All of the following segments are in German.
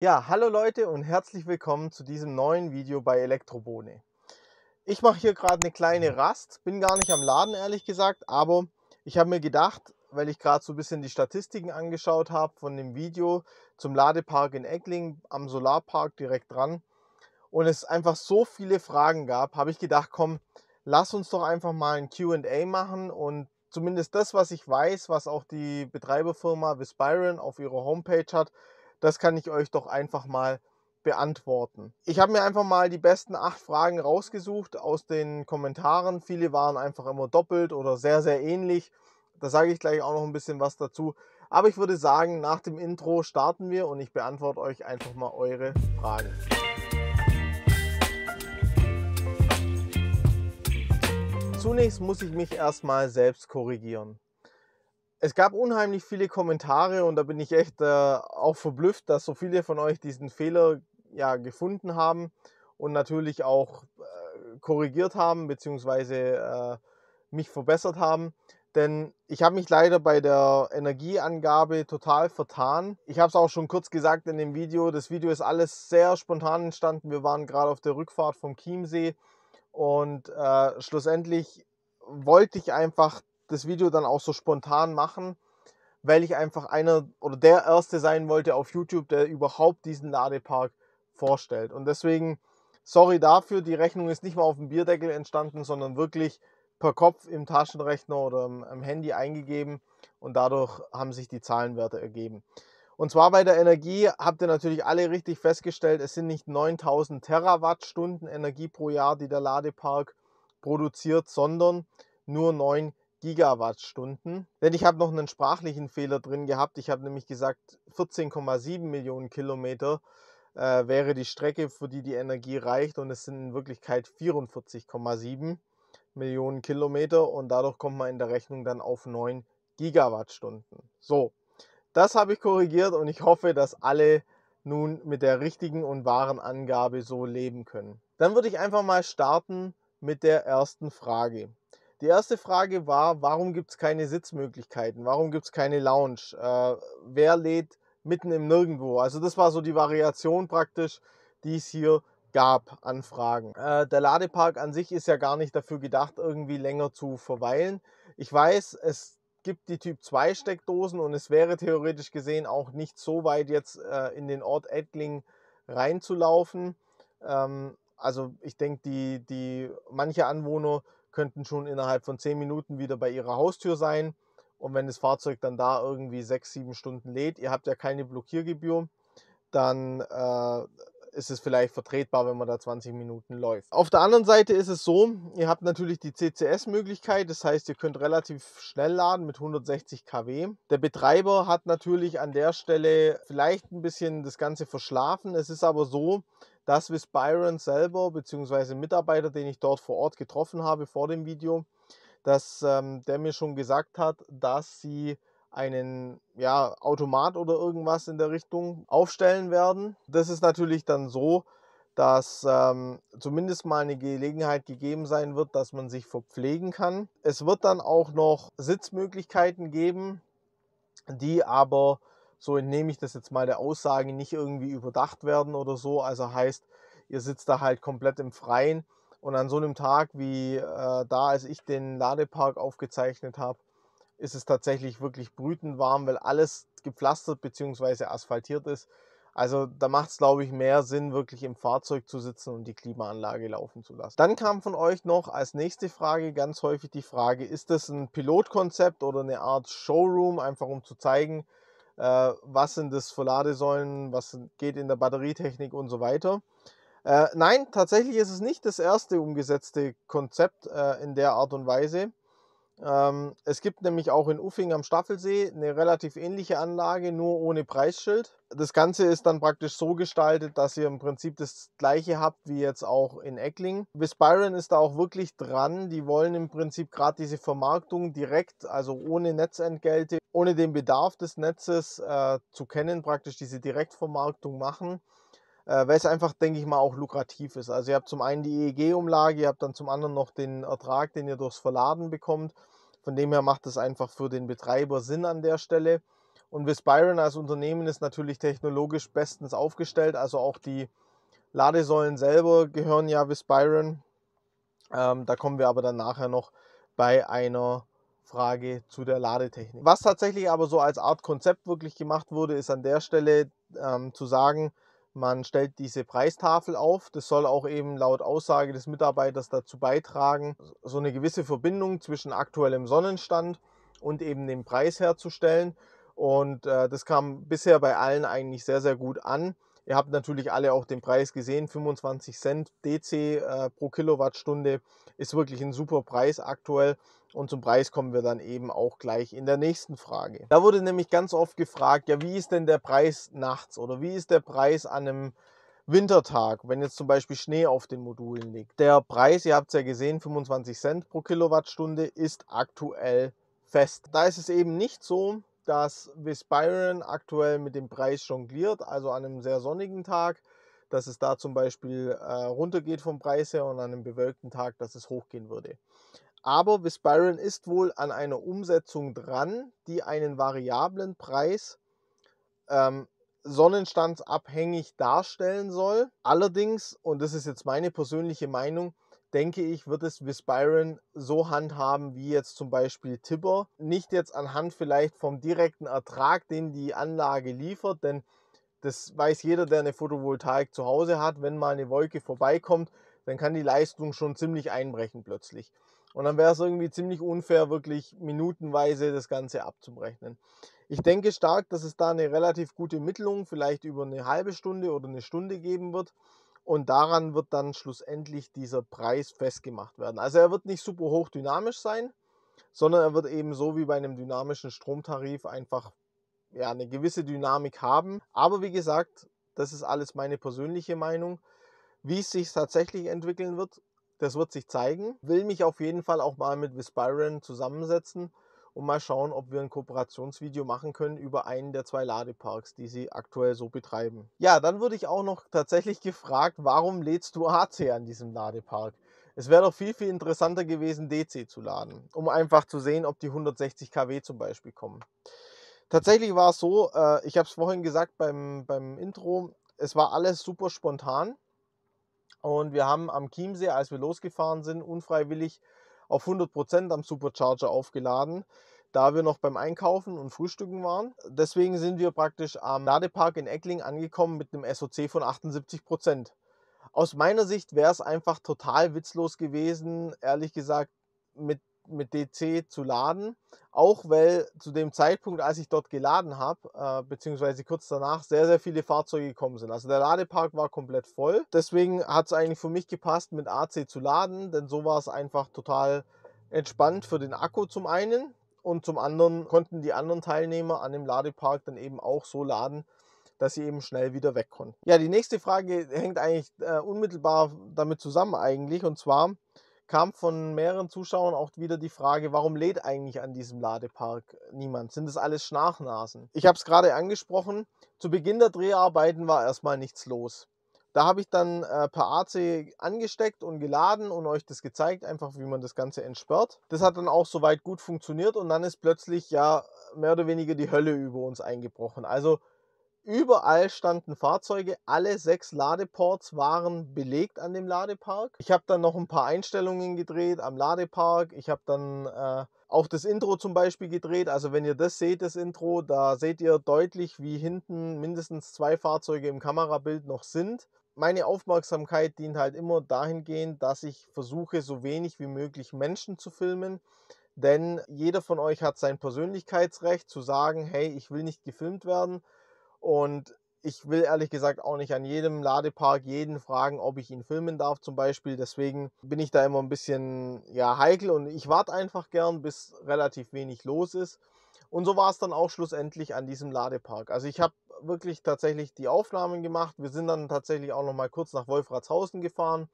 Ja, hallo Leute und herzlich willkommen zu diesem neuen Video bei Elektrobohne. Ich mache hier gerade eine kleine Rast, bin gar nicht am Laden ehrlich gesagt, aber ich habe mir gedacht, weil ich gerade so ein bisschen die Statistiken angeschaut habe von dem Video zum Ladepark in Eckling am Solarpark direkt dran und es einfach so viele Fragen gab, habe ich gedacht, komm, lass uns doch einfach mal ein Q&A machen und zumindest das, was ich weiß, was auch die Betreiberfirma Vispiron auf ihrer Homepage hat, das kann ich euch doch einfach mal beantworten. Ich habe mir einfach mal die besten acht Fragen rausgesucht aus den Kommentaren. Viele waren einfach immer doppelt oder sehr, sehr ähnlich. Da sage ich gleich auch noch ein bisschen was dazu. Aber ich würde sagen, nach dem Intro starten wir und ich beantworte euch einfach mal eure Fragen. Zunächst muss ich mich erstmal selbst korrigieren es gab unheimlich viele Kommentare und da bin ich echt äh, auch verblüfft, dass so viele von euch diesen Fehler ja gefunden haben und natürlich auch äh, korrigiert haben bzw. äh, mich verbessert haben. Denn ich habe mich leider bei der Energieangabe total vertan. Ich habe es auch schon kurz gesagt in dem Video. Das Video ist alles sehr spontan entstanden. Wir waren gerade auf der Rückfahrt vom Chiemsee und äh, schlussendlich wollte ich einfach das Video dann auch so spontan machen, weil ich einfach einer oder der Erste sein wollte auf YouTube, der überhaupt diesen Ladepark vorstellt. Und deswegen, sorry dafür, die Rechnung ist nicht mal auf dem Bierdeckel entstanden, sondern wirklich per Kopf im Taschenrechner oder am Handy eingegeben und dadurch haben sich die Zahlenwerte ergeben. Und zwar bei der Energie habt ihr natürlich alle richtig festgestellt, es sind nicht 9000 Terawattstunden Energie pro Jahr, die der Ladepark produziert, sondern nur 9 Gigawattstunden. Denn ich habe noch einen sprachlichen Fehler drin gehabt. Ich habe nämlich gesagt, 14,7 Millionen Kilometer äh, wäre die Strecke, für die die Energie reicht. Und es sind in Wirklichkeit 44,7 Millionen Kilometer. Und dadurch kommt man in der Rechnung dann auf 9 Gigawattstunden. So, das habe ich korrigiert und ich hoffe, dass alle nun mit der richtigen und wahren Angabe so leben können. Dann würde ich einfach mal starten mit der ersten Frage. Die erste Frage war, warum gibt es keine Sitzmöglichkeiten? Warum gibt es keine Lounge? Äh, wer lädt mitten im Nirgendwo? Also das war so die Variation praktisch, die es hier gab an Fragen. Äh, der Ladepark an sich ist ja gar nicht dafür gedacht, irgendwie länger zu verweilen. Ich weiß, es gibt die Typ 2 Steckdosen und es wäre theoretisch gesehen auch nicht so weit jetzt äh, in den Ort Ettling reinzulaufen. Ähm, also ich denke, die, die manche Anwohner könnten schon innerhalb von zehn Minuten wieder bei ihrer Haustür sein. Und wenn das Fahrzeug dann da irgendwie sechs, sieben Stunden lädt, ihr habt ja keine Blockiergebühr, dann äh, ist es vielleicht vertretbar, wenn man da 20 Minuten läuft. Auf der anderen Seite ist es so, ihr habt natürlich die CCS-Möglichkeit, das heißt, ihr könnt relativ schnell laden mit 160 kW. Der Betreiber hat natürlich an der Stelle vielleicht ein bisschen das Ganze verschlafen. Es ist aber so, das wisst Byron selber, beziehungsweise Mitarbeiter, den ich dort vor Ort getroffen habe vor dem Video, dass ähm, der mir schon gesagt hat, dass sie einen ja, Automat oder irgendwas in der Richtung aufstellen werden. Das ist natürlich dann so, dass ähm, zumindest mal eine Gelegenheit gegeben sein wird, dass man sich verpflegen kann. Es wird dann auch noch Sitzmöglichkeiten geben, die aber so entnehme ich das jetzt mal der Aussage, nicht irgendwie überdacht werden oder so. Also heißt, ihr sitzt da halt komplett im Freien. Und an so einem Tag wie äh, da, als ich den Ladepark aufgezeichnet habe, ist es tatsächlich wirklich brütend warm, weil alles gepflastert bzw. asphaltiert ist. Also da macht es, glaube ich, mehr Sinn, wirklich im Fahrzeug zu sitzen und die Klimaanlage laufen zu lassen. Dann kam von euch noch als nächste Frage ganz häufig die Frage, ist das ein Pilotkonzept oder eine Art Showroom, einfach um zu zeigen, äh, was sind das für Ladesäulen, was geht in der Batterietechnik und so weiter. Äh, nein, tatsächlich ist es nicht das erste umgesetzte Konzept äh, in der Art und Weise. Ähm, es gibt nämlich auch in Uffing am Staffelsee eine relativ ähnliche Anlage, nur ohne Preisschild. Das Ganze ist dann praktisch so gestaltet, dass ihr im Prinzip das gleiche habt wie jetzt auch in Eckling. Byron ist da auch wirklich dran. Die wollen im Prinzip gerade diese Vermarktung direkt, also ohne Netzentgelte, ohne den Bedarf des Netzes äh, zu kennen, praktisch diese Direktvermarktung machen. Äh, weil es einfach, denke ich mal, auch lukrativ ist. Also ihr habt zum einen die EEG-Umlage, ihr habt dann zum anderen noch den Ertrag, den ihr durchs Verladen bekommt. Von dem her macht es einfach für den Betreiber Sinn an der Stelle. Und Vispiron als Unternehmen ist natürlich technologisch bestens aufgestellt. Also auch die Ladesäulen selber gehören ja Vispiron. Ähm, da kommen wir aber dann nachher noch bei einer Frage zu der Ladetechnik. Was tatsächlich aber so als Art Konzept wirklich gemacht wurde, ist an der Stelle ähm, zu sagen, man stellt diese Preistafel auf. Das soll auch eben laut Aussage des Mitarbeiters dazu beitragen, so eine gewisse Verbindung zwischen aktuellem Sonnenstand und eben dem Preis herzustellen. Und äh, das kam bisher bei allen eigentlich sehr, sehr gut an. Ihr habt natürlich alle auch den Preis gesehen, 25 Cent DC äh, pro Kilowattstunde ist wirklich ein super Preis aktuell. Und zum Preis kommen wir dann eben auch gleich in der nächsten Frage. Da wurde nämlich ganz oft gefragt, ja, wie ist denn der Preis nachts oder wie ist der Preis an einem Wintertag, wenn jetzt zum Beispiel Schnee auf den Modulen liegt. Der Preis, ihr habt es ja gesehen, 25 Cent pro Kilowattstunde ist aktuell fest. Da ist es eben nicht so, dass Vispiron aktuell mit dem Preis jongliert, also an einem sehr sonnigen Tag, dass es da zum Beispiel äh, runtergeht vom Preis her und an einem bewölkten Tag, dass es hochgehen würde. Aber Vispiron ist wohl an einer Umsetzung dran, die einen variablen Preis ähm, sonnenstandsabhängig darstellen soll. Allerdings, und das ist jetzt meine persönliche Meinung, denke ich, wird es Vispiron so handhaben wie jetzt zum Beispiel Tipper. Nicht jetzt anhand vielleicht vom direkten Ertrag, den die Anlage liefert, denn das weiß jeder, der eine Photovoltaik zu Hause hat. Wenn mal eine Wolke vorbeikommt, dann kann die Leistung schon ziemlich einbrechen plötzlich. Und dann wäre es irgendwie ziemlich unfair, wirklich minutenweise das Ganze abzurechnen. Ich denke stark, dass es da eine relativ gute Mittelung vielleicht über eine halbe Stunde oder eine Stunde geben wird. Und daran wird dann schlussendlich dieser Preis festgemacht werden. Also er wird nicht super hoch dynamisch sein, sondern er wird eben so wie bei einem dynamischen Stromtarif einfach ja, eine gewisse Dynamik haben. Aber wie gesagt, das ist alles meine persönliche Meinung. Wie es sich tatsächlich entwickeln wird, das wird sich zeigen. Will mich auf jeden Fall auch mal mit Vispiron zusammensetzen und mal schauen, ob wir ein Kooperationsvideo machen können über einen der zwei Ladeparks, die sie aktuell so betreiben. Ja, dann wurde ich auch noch tatsächlich gefragt, warum lädst du AC an diesem Ladepark? Es wäre doch viel, viel interessanter gewesen, DC zu laden, um einfach zu sehen, ob die 160 kW zum Beispiel kommen. Tatsächlich war es so, äh, ich habe es vorhin gesagt beim, beim Intro, es war alles super spontan. Und wir haben am Chiemsee, als wir losgefahren sind, unfreiwillig auf 100% am Supercharger aufgeladen, da wir noch beim Einkaufen und Frühstücken waren. Deswegen sind wir praktisch am Ladepark in Eckling angekommen mit einem SOC von 78%. Aus meiner Sicht wäre es einfach total witzlos gewesen, ehrlich gesagt, mit mit DC zu laden. Auch weil zu dem Zeitpunkt, als ich dort geladen habe, äh, beziehungsweise kurz danach, sehr, sehr viele Fahrzeuge gekommen sind. Also der Ladepark war komplett voll. Deswegen hat es eigentlich für mich gepasst, mit AC zu laden, denn so war es einfach total entspannt für den Akku zum einen und zum anderen konnten die anderen Teilnehmer an dem Ladepark dann eben auch so laden, dass sie eben schnell wieder weg konnten. Ja, die nächste Frage hängt eigentlich äh, unmittelbar damit zusammen eigentlich und zwar, kam von mehreren Zuschauern auch wieder die Frage, warum lädt eigentlich an diesem Ladepark äh, niemand? Sind das alles Schnarchnasen? Ich habe es gerade angesprochen, zu Beginn der Dreharbeiten war erstmal nichts los. Da habe ich dann äh, per AC angesteckt und geladen und euch das gezeigt, einfach wie man das Ganze entsperrt. Das hat dann auch soweit gut funktioniert und dann ist plötzlich ja mehr oder weniger die Hölle über uns eingebrochen. Also Überall standen Fahrzeuge, alle sechs Ladeports waren belegt an dem Ladepark. Ich habe dann noch ein paar Einstellungen gedreht am Ladepark. Ich habe dann äh, auch das Intro zum Beispiel gedreht. Also wenn ihr das seht, das Intro, da seht ihr deutlich, wie hinten mindestens zwei Fahrzeuge im Kamerabild noch sind. Meine Aufmerksamkeit dient halt immer dahingehend, dass ich versuche, so wenig wie möglich Menschen zu filmen. Denn jeder von euch hat sein Persönlichkeitsrecht zu sagen, hey, ich will nicht gefilmt werden. Und ich will ehrlich gesagt auch nicht an jedem Ladepark jeden fragen, ob ich ihn filmen darf zum Beispiel. Deswegen bin ich da immer ein bisschen ja, heikel und ich warte einfach gern, bis relativ wenig los ist. Und so war es dann auch schlussendlich an diesem Ladepark. Also ich habe wirklich tatsächlich die Aufnahmen gemacht. Wir sind dann tatsächlich auch noch mal kurz nach Wolfratshausen gefahren.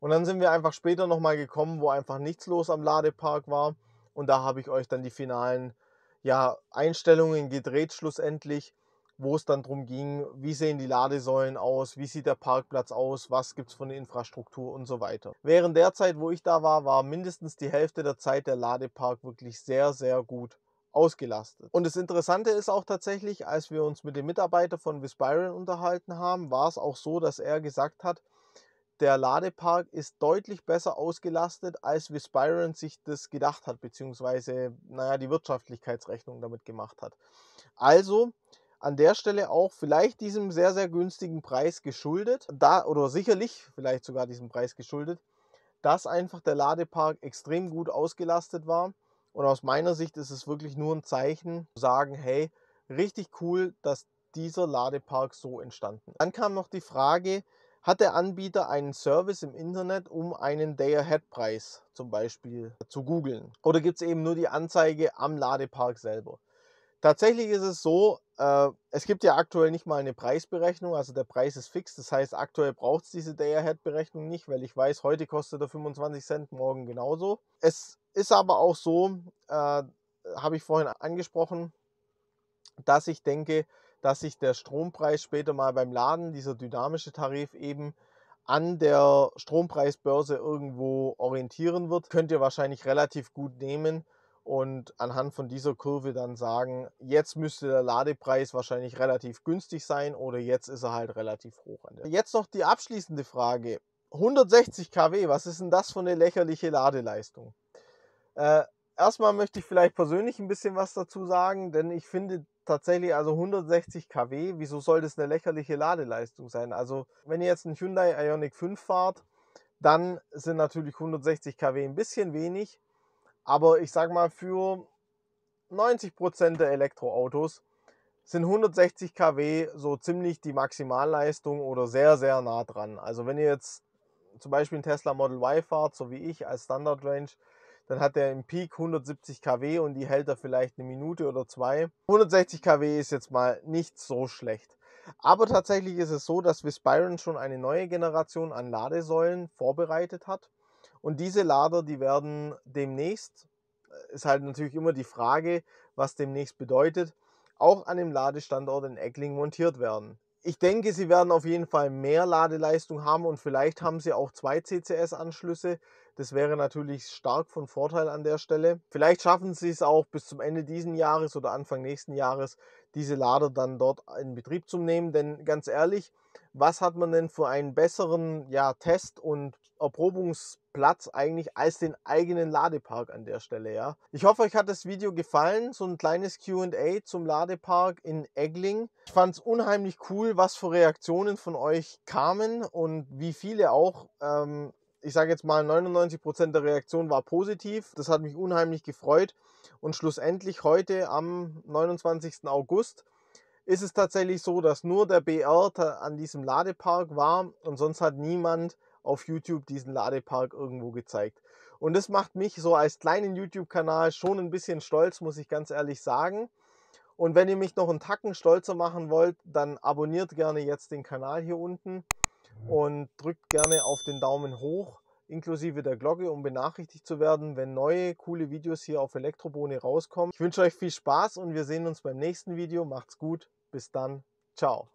Und dann sind wir einfach später noch mal gekommen, wo einfach nichts los am Ladepark war. Und da habe ich euch dann die finalen ja, Einstellungen gedreht schlussendlich wo es dann darum ging, wie sehen die Ladesäulen aus, wie sieht der Parkplatz aus, was gibt es von der Infrastruktur und so weiter. Während der Zeit, wo ich da war, war mindestens die Hälfte der Zeit der Ladepark wirklich sehr, sehr gut ausgelastet. Und das Interessante ist auch tatsächlich, als wir uns mit dem Mitarbeiter von Vispiron unterhalten haben, war es auch so, dass er gesagt hat, der Ladepark ist deutlich besser ausgelastet, als Vispiron sich das gedacht hat, beziehungsweise, naja, die Wirtschaftlichkeitsrechnung damit gemacht hat. Also an der Stelle auch vielleicht diesem sehr, sehr günstigen Preis geschuldet, da oder sicherlich vielleicht sogar diesem Preis geschuldet, dass einfach der Ladepark extrem gut ausgelastet war. Und aus meiner Sicht ist es wirklich nur ein Zeichen, zu sagen, hey, richtig cool, dass dieser Ladepark so entstanden ist. Dann kam noch die Frage, hat der Anbieter einen Service im Internet, um einen Day-Ahead-Preis zum Beispiel zu googeln? Oder gibt es eben nur die Anzeige am Ladepark selber? Tatsächlich ist es so, äh, es gibt ja aktuell nicht mal eine Preisberechnung, also der Preis ist fix. Das heißt, aktuell braucht es diese Day-Ahead-Berechnung nicht, weil ich weiß, heute kostet er 25 Cent, morgen genauso. Es ist aber auch so, äh, habe ich vorhin angesprochen, dass ich denke, dass sich der Strompreis später mal beim Laden, dieser dynamische Tarif eben an der Strompreisbörse irgendwo orientieren wird. Könnt ihr wahrscheinlich relativ gut nehmen und anhand von dieser Kurve dann sagen, jetzt müsste der Ladepreis wahrscheinlich relativ günstig sein oder jetzt ist er halt relativ hoch. Jetzt noch die abschließende Frage. 160 kW, was ist denn das für eine lächerliche Ladeleistung? Äh, erstmal möchte ich vielleicht persönlich ein bisschen was dazu sagen, denn ich finde tatsächlich also 160 kW, wieso soll das eine lächerliche Ladeleistung sein? Also wenn ihr jetzt einen Hyundai Ioniq 5 fahrt, dann sind natürlich 160 kW ein bisschen wenig, aber ich sag mal, für 90% Prozent der Elektroautos sind 160 kW so ziemlich die Maximalleistung oder sehr, sehr nah dran. Also wenn ihr jetzt zum Beispiel einen Tesla Model Y fahrt, so wie ich als Standard Range, dann hat der im Peak 170 kW und die hält er vielleicht eine Minute oder zwei. 160 kW ist jetzt mal nicht so schlecht. Aber tatsächlich ist es so, dass Vispiron schon eine neue Generation an Ladesäulen vorbereitet hat. Und diese Lader, die werden demnächst, äh, ist halt natürlich immer die Frage, was demnächst bedeutet, auch an dem Ladestandort in Eckling montiert werden. Ich denke, sie werden auf jeden Fall mehr Ladeleistung haben und vielleicht haben sie auch zwei CCS-Anschlüsse. Das wäre natürlich stark von Vorteil an der Stelle. Vielleicht schaffen sie es auch bis zum Ende dieses Jahres oder Anfang nächsten Jahres, diese Lader dann dort in Betrieb zu nehmen. Denn ganz ehrlich, was hat man denn für einen besseren ja, Test- und Erprobungsplatz eigentlich als den eigenen Ladepark an der Stelle, ja. Ich hoffe, euch hat das Video gefallen, so ein kleines Q&A zum Ladepark in Egling. Ich fand es unheimlich cool, was für Reaktionen von euch kamen und wie viele auch ähm, ich sage jetzt mal, 99% der Reaktion war positiv. Das hat mich unheimlich gefreut. Und schlussendlich heute am 29. August ist es tatsächlich so, dass nur der BR an diesem Ladepark war und sonst hat niemand auf YouTube diesen Ladepark irgendwo gezeigt. Und das macht mich so als kleinen YouTube-Kanal schon ein bisschen stolz, muss ich ganz ehrlich sagen. Und wenn ihr mich noch einen Tacken stolzer machen wollt, dann abonniert gerne jetzt den Kanal hier unten und drückt gerne auf den Daumen hoch inklusive der Glocke, um benachrichtigt zu werden, wenn neue coole Videos hier auf Elektrobohne rauskommen. Ich wünsche euch viel Spaß und wir sehen uns beim nächsten Video. Macht's gut, bis dann, ciao.